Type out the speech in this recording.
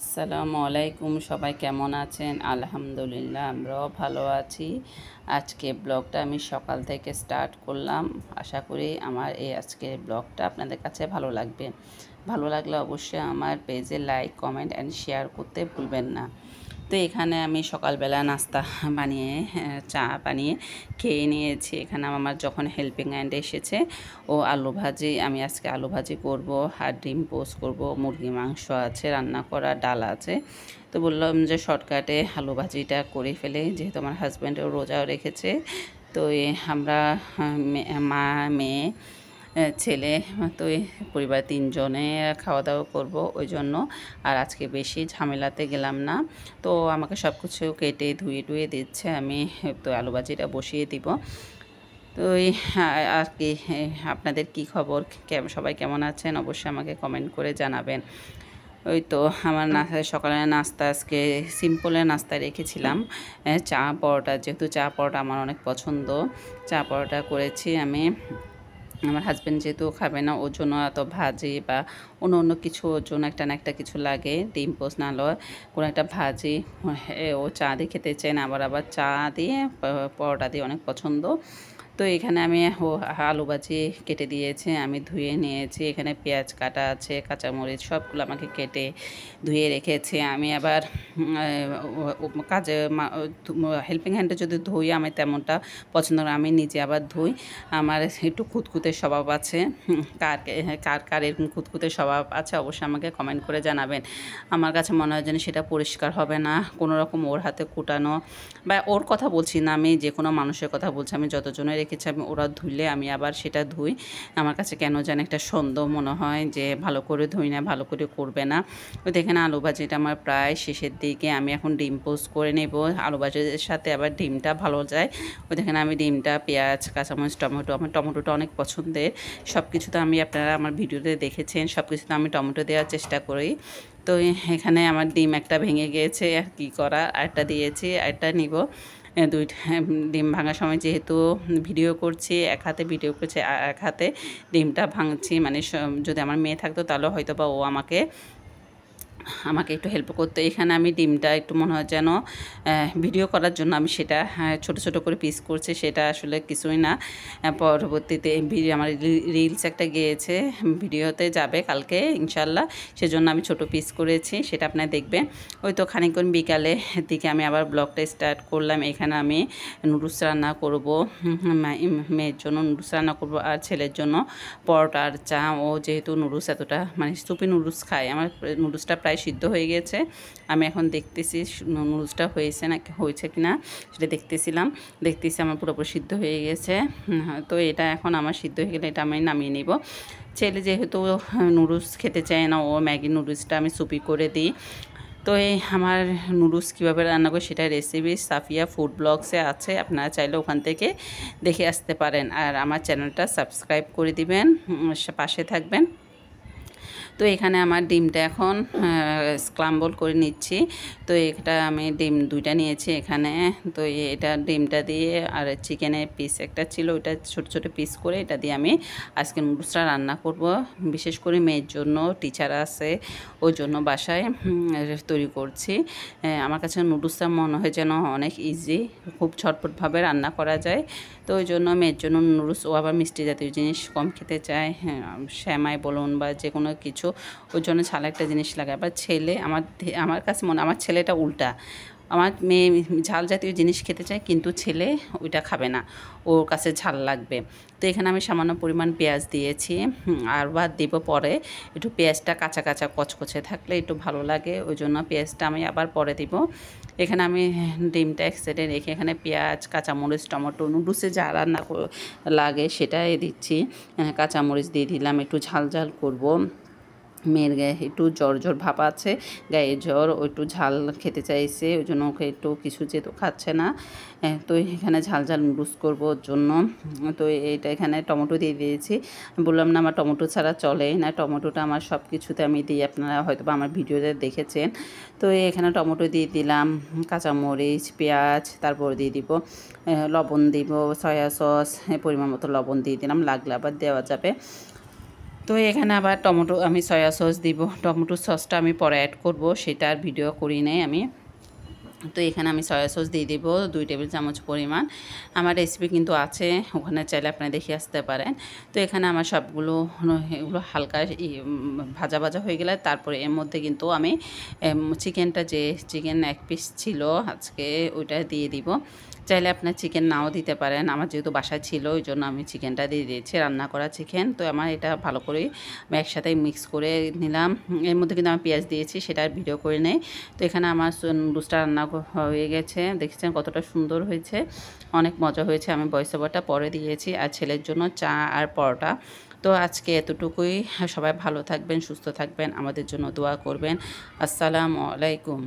আসসালামু আলাইকুম সবাই কেমন আছেন আলহামদুলিল্লাহ আমরাও ভালো আছি আজকে ব্লগটা আমি সকাল থেকে স্টার্ট করলাম আশা করি আমার এই আজকের ব্লগটা আপনাদের কাছে ভালো লাগবে ভালো লাগলে অবশ্যই আমার পেজে লাইক কমেন্ট অ্যান্ড শেয়ার করতে ভুলবেন না তো এখানে আমি সকালবেলা নাস্তা বানিয়ে হ্যাঁ, চা বানিয়ে খেয়ে নিয়েছি এখানে আমার যখন হেল্পিং অ্যান্ড এসেছে ও আলু ভাজি আমি আজকে আলু ভাজি করব আর ডিম পোস্ট করব মুরগি মাংস আছে রান্না করা ডাল আছে তো বললাম যে শর্টকাটে আলু ভাজিটা করে ফেলে যেহেতু আমার হাজব্যান্ডও রোজাও রেখেছে তো আমরা হ্যাঁ, মা মেয়ে ছেলে তো পরিবার তিনজনে খাওয়া দাওয়া করব ওই জন্য আর আজকে বেশি ঝামেলাতে গেলাম না তো আমাকে সব কিছু কেটে ধুয়ে ধুয়ে দিচ্ছে আমি তো আলু ভাজিটা বসিয়ে দিব তো এই আর কি আপনাদের কি খবর সবাই কেমন আছেন অবশ্যই আমাকে কমেন্ট করে জানাবেন ওই তো আমার না সকালে নাস্তা আজকে সিম্পলে নাস্তা রেখেছিলাম চা পরোটা যেহেতু চা পরোটা আমার অনেক পছন্দ চা পরোটা করেছি আমি আমার হাজব্যান্ড যেহেতু খাবে না ওর জন্য এত ভাজি বা অন্য অন্য কিছু ওর জন্য একটা না একটা কিছু লাগে ডিম পোস লয় কোনো একটা ভাজি হ্যাঁ, ও চা দিয়ে খেতে চায় না আবার আবার চা দিয়ে পরোটা দিয়ে অনেক পছন্দ তো এখানে আমি আলু বাজি কেটে দিয়েছি আমি ধুয়ে নিয়েছি এখানে পেঁয়াজ কাটা আছে কাঁচামরিচ সবগুলো আমাকে কেটে ধুয়ে রেখেছে আমি আবার কাজে হেল্পিং হ্যান্ডে যদি ধুই আমি তেমনটা পছন্দ করে আমি নিজে আবার ধুই আমার একটু খুঁতখুঁতে স্বভাব আছে কার কার কার এরকম খুঁতখুঁতে স্বভাব আছে অবশ্যই আমাকে কমেন্ট করে জানাবেন আমার কাছে মনে হয় যেন সেটা পরিষ্কার হবে না কোনো রকম ওর হাতে কুটানো বা ওর কথা বলছি না আমি যে কোনো মানুষের কথা বলছি আমি যতজনের রেখেছে আমি ওরা ধুইলে আমি আবার সেটা ধুই আমার কাছে কেন যেন একটা সন্দেহ মনে হয় যে ভালো করে ধুই না ভালো করে করবে না ওই দেখেন আলু ভাজিটা আমার প্রায় শেষের দিকে আমি এখন ডিম পোস্ট করে নেব আলু ভাজির সাথে আবার ডিমটা ভালো যায় ওই দেখেন আমি ডিমটা পেঁয়াজ কাঁচামরিচ টমেটো আমার টমেটোটা অনেক পছন্দের সব কিছু তো আমি আপনারা আমার ভিডিওতে দেখেছেন সব কিছু তো আমি টমেটো দেওয়ার চেষ্টা করি তো এখানে আমার ডিম একটা ভেঙে গিয়েছে আর কী করা আরেকটা দিয়েছি আরেকটা নিব হ্যাঁ, দুই ডিম ভাঙার সময় যেহেতু ভিডিও করছি এক হাতে ভিডিও করছে এক হাতে ডিমটা ভাঙছি মানে যদি আমার মেয়ে থাকতো তাহলে হয়তো বা ও আমাকে আমাকে একটু হেল্প করতো এখানে আমি ডিমটা একটু মনে হয় যেন ভিডিও করার জন্য আমি সেটা হ্যাঁ, ছোট ছোট করে পিস করছি সেটা আসলে কিছুই না পরবর্তীতে আমার রিলস একটা গিয়েছে ভিডিওতে যাবে কালকে ইনশাল্লাহ সেজন্য আমি ছোট পিস করেছি সেটা আপনার দেখবেন ওই তো খানিকক্ষণ বিকালে দিকে আমি আবার ব্লগটা স্টার্ট করলাম এখানে আমি নুডলস রান্না করবো মেয়ের জন্য নুডলস রান্না করবো আর ছেলের জন্য পরোটা আর চা ও যেহেতু নুডলস এতটা মানে সুপি নুডলস খায় আমার নুডলসটা প্রায় প্রায় সিদ্ধ হয়ে গেছে আমি এখন দেখতেছি নুডলসটা হয়েছে না হয়েছে কি না সেটা দেখতেছিলাম দেখতেছি আমার পুরোপুরি সিদ্ধ হয়ে গেছে হ্যাঁ, তো এটা এখন আমার সিদ্ধ হয়ে গেলে এটা আমি নামিয়ে নিব ছেলে যেহেতু নুডলস খেতে চায় না ও ম্যাগি নুডলসটা আমি সুপি করে দিই তো এই আমার নুডলস কীভাবে রান্না করি সেটা রেসিপি সাফিয়া ফুড ব্লগসে আছে আপনারা চাইলে ওখান থেকে দেখে আসতে পারেন আর আমার চ্যানেলটা সাবস্ক্রাইব করে দিবেন পাশে থাকবেন তো এখানে আমার ডিমটা এখন স্ক্রাম্বল করে নিচ্ছি তো এটা আমি ডিম দুইটা নিয়েছি এখানে তো এটা ডিমটা দিয়ে আর চিকেনের পিস একটা ছিল ওটা ছোট ছোট পিস করে এটা দিয়ে আমি আজকে নুডলসটা রান্না করব বিশেষ করে মেয়ের জন্য টিচার আছে ওই জন্য বাসায় তৈরি করছি আমার কাছে নুডলসটা মনে হয় যেন অনেক ইজি খুব ছটপটভাবে রান্না করা যায় তো ওই জন্য মেয়ের জন্য নুডলস ও আবার মিষ্টি জাতীয় জিনিস কম খেতে চায় হ্যাঁ শ্যামাই বলুন বা যে কোনো কোনো কিছু ওর জন্য ছালা একটা জিনিস লাগে আবার ছেলে আমার আমার কাছে মনে আমার ছেলেটা উল্টা আমার মেয়ে ঝাল জাতীয় জিনিস খেতে চায় কিন্তু ছেলে ওইটা খাবে না ওর কাছে ঝাল লাগবে তো এখানে আমি সামান্য পরিমাণ পেঁয়াজ দিয়েছি আর ভাত দেব পরে একটু পেঁয়াজটা কাঁচা কাঁচা কচকচে থাকলে একটু ভালো লাগে ওই জন্য পেঁয়াজটা আমি আবার পরে দিব এখানে আমি ডিমটা এক সাইডে রেখে এখানে পেঁয়াজ কাঁচামরিচ টমেটো নুডুসে যা রান্না লাগে সেটাই দিচ্ছি হ্যাঁ, কাঁচামরিচ দিয়ে দিলাম একটু ঝাল ঝাল করবো মেয়ের গায়ে একটু জ্বর জ্বর ভাপ আছে গায়ে জ্বর ও একটু ঝাল খেতে চাইছে ওই জন্য ওকে একটু কিছু যেহেতু খাচ্ছে না তো এখানে ঝাল ঝাল নুডলস করবো ওর জন্য তো এটা এখানে টমেটো দিয়ে দিয়েছি বললাম না আমার টমেটো ছাড়া চলে না টমেটোটা আমার সব কিছুতে আমি দিই আপনারা হয়তো বা আমার ভিডিওতে দেখেছেন তো এখানে টমেটো দিয়ে দিলাম কাঁচামরিচ পেঁয়াজ তারপর দিয়ে দিব লবণ দিব সয়া সস পরিমাণ মতো লবণ দিয়ে দিলাম লাগলে আবার দেওয়া যাবে তো এখানে আবার টমেটো আমি সয়া সস দিব টমেটো সসটা আমি পরে অ্যাড করব সেটার ভিডিও করি নাই আমি তো এখানে আমি সয়া সস দিয়ে দেবো দুই টেবিল চামচ পরিমাণ আমার রেসিপি কিন্তু আছে ওখানে চাইলে আপনি দেখে আসতে পারেন তো এখানে আমার সবগুলো এগুলো হালকা ভাজা ভাজা হয়ে গেলে তারপরে এর মধ্যে কিন্তু আমি চিকেনটা যে চিকেন এক পিস ছিল আজকে ওইটা দিয়ে দিব চাইলে আপনার চিকেন নাও দিতে পারেন আমার যেহেতু বাসায় ছিল ওই জন্য আমি চিকেনটা দিয়ে দিয়েছি রান্না করা চিকেন তো আমার এটা ভালো করে একসাথে মিক্স করে নিলাম এর মধ্যে কিন্তু আমি পেঁয়াজ দিয়েছি সেটা ভিডিও করে নেই তো এখানে আমার নুডলসটা রান্না হয়ে গেছে দেখেছেন কতটা সুন্দর হয়েছে অনেক মজা হয়েছে আমি বয়স ওভারটা পরে দিয়েছি আর ছেলের জন্য চা আর পরোটা তো আজকে এতটুকুই সবাই ভালো থাকবেন সুস্থ থাকবেন আমাদের জন্য দোয়া করবেন আসসালামু আলাইকুম